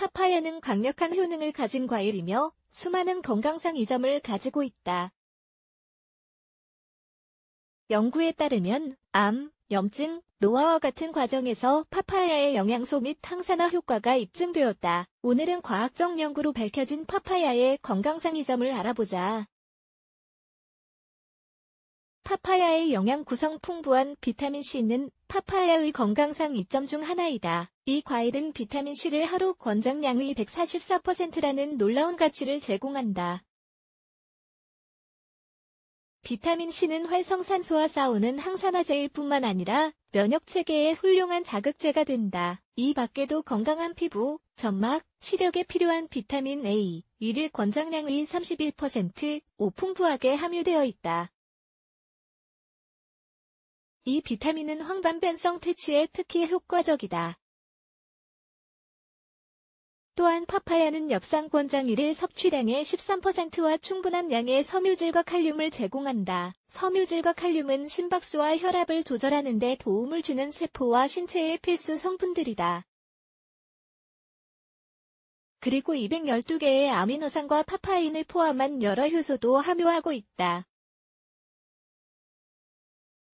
파파야는 강력한 효능을 가진 과일이며 수많은 건강상 이점을 가지고 있다. 연구에 따르면 암, 염증, 노화와 같은 과정에서 파파야의 영양소 및 항산화 효과가 입증되었다. 오늘은 과학적 연구로 밝혀진 파파야의 건강상 이점을 알아보자. 파파야의 영양 구성 풍부한 비타민C 는 파파야의 건강상 이점 중 하나이다. 이 과일은 비타민C를 하루 권장량의 144%라는 놀라운 가치를 제공한다. 비타민C는 활성산소와 싸우는 항산화제일 뿐만 아니라 면역체계에 훌륭한 자극제가 된다. 이 밖에도 건강한 피부, 점막, 시력에 필요한 비타민 A, 이를 권장량의 31%, 오풍부하게 함유되어 있다. 이 비타민은 황반변성 퇴치에 특히 효과적이다. 또한 파파야는 엽산권장 1일 섭취량의 13%와 충분한 양의 섬유질과 칼륨을 제공한다. 섬유질과 칼륨은 심박수와 혈압을 조절하는 데 도움을 주는 세포와 신체의 필수 성분들이다. 그리고 212개의 아미노산과 파파인을 포함한 여러 효소도 함유하고 있다.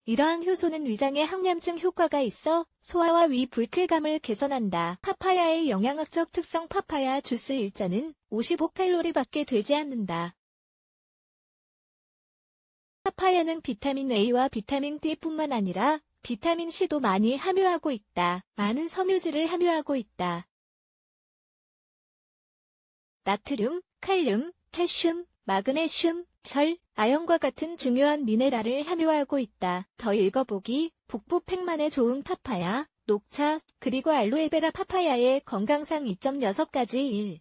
이러한 효소는 위장에 항염증 효과가 있어 소화와 위 불쾌감을 개선한다. 파파야의 영양학적 특성 파파야 주스 일자는 55칼로리밖에 되지 않는다. 파파야는 비타민 A와 비타민 D뿐만 아니라 비타민 C도 많이 함유하고 있다. 많은 섬유질을 함유하고 있다. 나트륨, 칼륨, 칼슘, 마그네슘, 철, 아연과 같은 중요한 미네랄을 함유하고 있다. 더 읽어보기, 북부 팩만의 좋은 파파야, 녹차, 그리고 알로에베라 파파야의 건강상 2.6가지 1.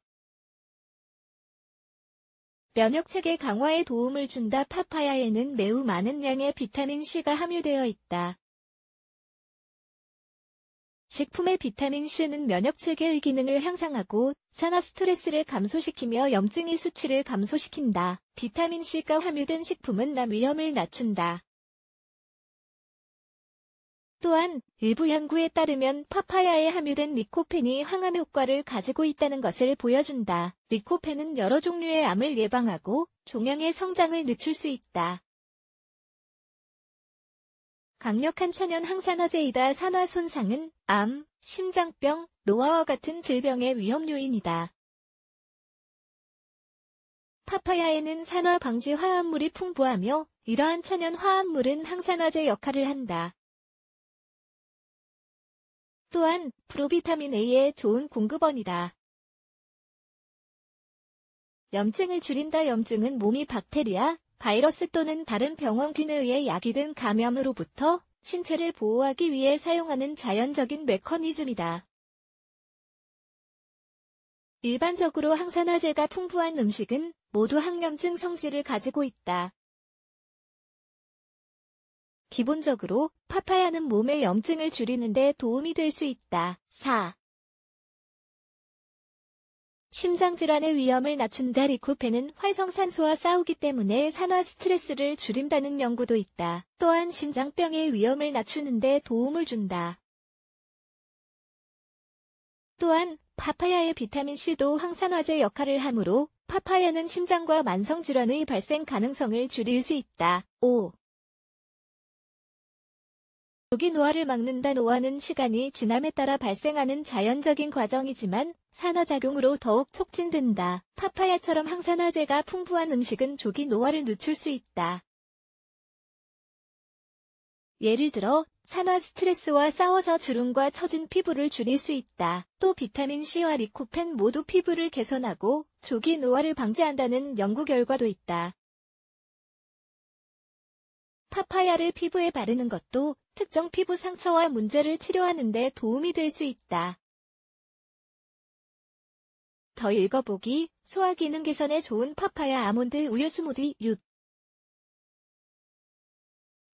면역체계 강화에 도움을 준다 파파야에는 매우 많은 양의 비타민C가 함유되어 있다. 식품의 비타민C는 면역 체계의 기능을 향상하고 산화 스트레스를 감소시키며 염증의 수치를 감소시킨다. 비타민C가 함유된 식품은 남 위험을 낮춘다. 또한 일부 연구에 따르면 파파야에 함유된 리코펜이 항암 효과를 가지고 있다는 것을 보여준다. 리코펜은 여러 종류의 암을 예방하고 종양의 성장을 늦출 수 있다. 강력한 천연 항산화제이다 산화 손상은 암, 심장병, 노화와 같은 질병의 위험 요인이다. 파파야에는 산화 방지 화합물이 풍부하며 이러한 천연 화합물은 항산화제 역할을 한다. 또한 프로비타민 A의 좋은 공급원이다. 염증을 줄인다. 염증은 몸이 박테리아, 바이러스 또는 다른 병원균에 의해 야기된 감염으로부터 신체를 보호하기 위해 사용하는 자연적인 메커니즘이다. 일반적으로 항산화제가 풍부한 음식은 모두 항염증 성질을 가지고 있다. 기본적으로 파파야는 몸의 염증을 줄이는 데 도움이 될 수 있다. 4. 심장질환의 위험을 낮춘다 리코펜은 활성산소와 싸우기 때문에 산화 스트레스를 줄인다는 연구도 있다. 또한 심장병의 위험을 낮추는데 도움을 준다. 또한 파파야의 비타민C도 항산화제 역할을 하므로 파파야는 심장과 만성질환의 발생 가능성을 줄일 수 있다. 5. 조기 노화를 막는다 노화는 시간이 지남에 따라 발생하는 자연적인 과정이지만 산화작용으로 더욱 촉진된다. 파파야처럼 항산화제가 풍부한 음식은 조기 노화를 늦출 수 있다. 예를 들어 산화 스트레스와 싸워서 주름과 처진 피부를 줄일 수 있다. 또 비타민C와 리코펜 모두 피부를 개선하고 조기 노화를 방지한다는 연구 결과도 있다. 파파야를 피부에 바르는 것도 특정 피부 상처와 문제를 치료하는 데 도움이 될 수 있다. 더 읽어보기, 소화기능 개선에 좋은 파파야 아몬드 우유 스무디 6.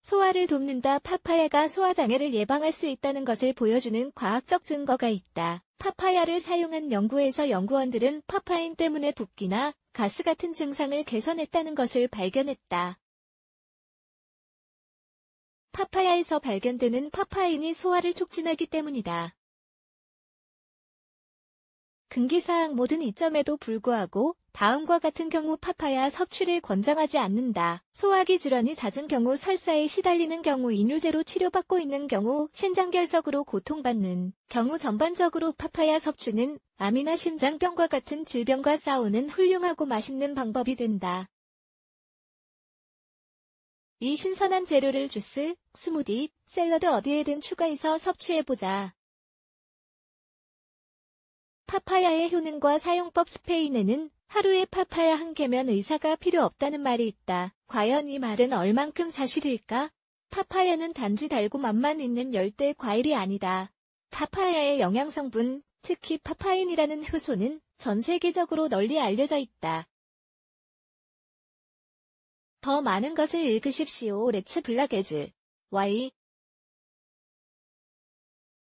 소화를 돕는다 파파야가 소화장애를 예방할 수 있다는 것을 보여주는 과학적 증거가 있다. 파파야를 사용한 연구에서 연구원들은 파파인 때문에 붓기나 가스 같은 증상을 개선했다는 것을 발견했다. 파파야에서 발견되는 파파인이 소화를 촉진하기 때문이다. 금기사항 모든 이점에도 불구하고 다음과 같은 경우 파파야 섭취를 권장하지 않는다. 소화기 질환이 잦은 경우 설사에 시달리는 경우 인유제로 치료받고 있는 경우 신장결석으로 고통받는 경우 전반적으로 파파야 섭취는 암이나 심장병과 같은 질병과 싸우는 훌륭하고 맛있는 방법이 된다. 이 신선한 재료를 주스, 스무디, 샐러드 어디에든 추가해서 섭취해보자. 파파야의 효능과 사용법 스페인에는 하루에 파파야 한 개면 의사가 필요 없다는 말이 있다. 과연 이 말은 얼만큼 사실일까? 파파야는 단지 달고 맛만 있는 열대 과일이 아니다. 파파야의 영양성분, 특히 파파인이라는 효소는 전 세계적으로 널리 알려져 있다. 더 많은 것을 읽으십시오. 레츠 블라게즈. Y.